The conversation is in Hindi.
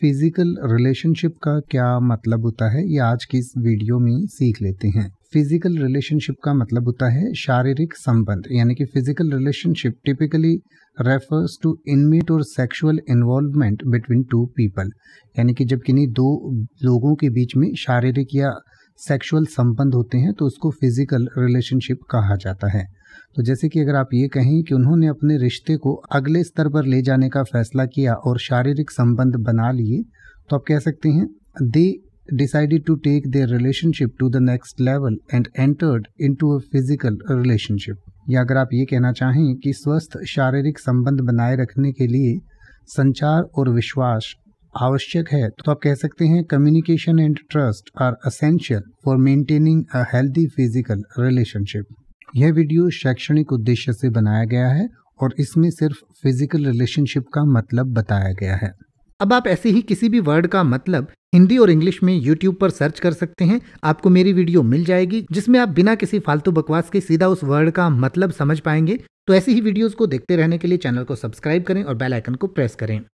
फिजिकल रिलेशनशिप का क्या मतलब होता है ये आज की इस वीडियो में सीख लेते हैं फिजिकल रिलेशनशिप का मतलब होता है शारीरिक संबंध यानी कि physical relationship typically refers to intimate और sexual involvement between two people यानी कि जब किन्हीं दो लोगों के बीच में शारीरिक या सेक्सुअल संबंध होते हैं तो उसको फिजिकल रिलेशनशिप कहा जाता है तो जैसे कि अगर आप ये कहें कि उन्होंने अपने रिश्ते को अगले स्तर पर ले जाने का फैसला किया और शारीरिक संबंध बना लिए तो आप कह सकते हैं they decided to take their relationship to the next level and entered into a physical relationship या अगर आप ये कहना चाहें कि स्वस्थ शारीरिक संबंध बनाए रखने के लिए संचार और विश्वास आवश्यक है तो आप कह सकते हैं communication and trust are essential for maintaining a healthy physical relationship यह वीडियो शैक्षणिक उद्देश्य से बनाया गया है और इसमें सिर्फ फिजिकल रिलेशनशिप का मतलब बताया गया है अब आप ऐसे ही किसी भी वर्ड का मतलब हिंदी और इंग्लिश में YouTube पर सर्च कर सकते हैं आपको मेरी वीडियो मिल जाएगी जिसमें आप बिना किसी फालतू बकवास के सीधा उस वर्ड का मतलब समझ पाएंगे तो ऐसी ही वीडियोस को देखते रहने के लिए चैनल को सब्सक्राइब करें और बेल आइकन को प्रेस करें